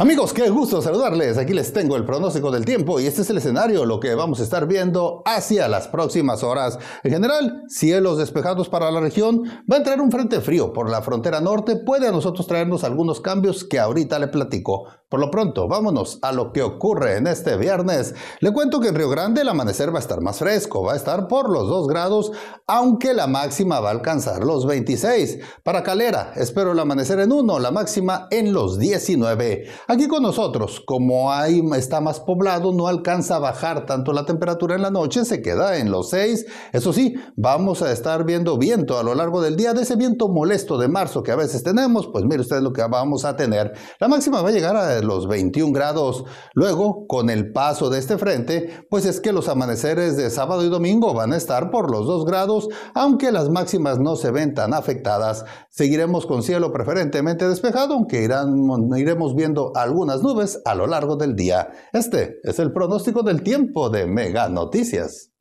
Amigos, qué gusto saludarles. Aquí les tengo el pronóstico del tiempo y este es el escenario, lo que vamos a estar viendo hacia las próximas horas. En general, cielos despejados para la región. Va a entrar un frente frío por la frontera norte. Puede a nosotros traernos algunos cambios que ahorita le platico. Por lo pronto, vámonos a lo que ocurre en este viernes. Le cuento que en Río Grande el amanecer va a estar más fresco, va a estar por los 2 grados, aunque la máxima va a alcanzar los 26. Para Calera, espero el amanecer en 1, la máxima en los 19. Aquí con nosotros, como ahí está más poblado, no alcanza a bajar tanto la temperatura en la noche, se queda en los 6. Eso sí, vamos a estar viendo viento a lo largo del día, de ese viento molesto de marzo que a veces tenemos, pues mire usted lo que vamos a tener. La máxima va a llegar a los 21 grados. Luego, con el paso de este frente, pues es que los amaneceres de sábado y domingo van a estar por los 2 grados, aunque las máximas no se ven tan afectadas. Seguiremos con cielo preferentemente despejado, aunque irán, iremos viendo algunas nubes a lo largo del día. Este es el pronóstico del tiempo de Mega Noticias.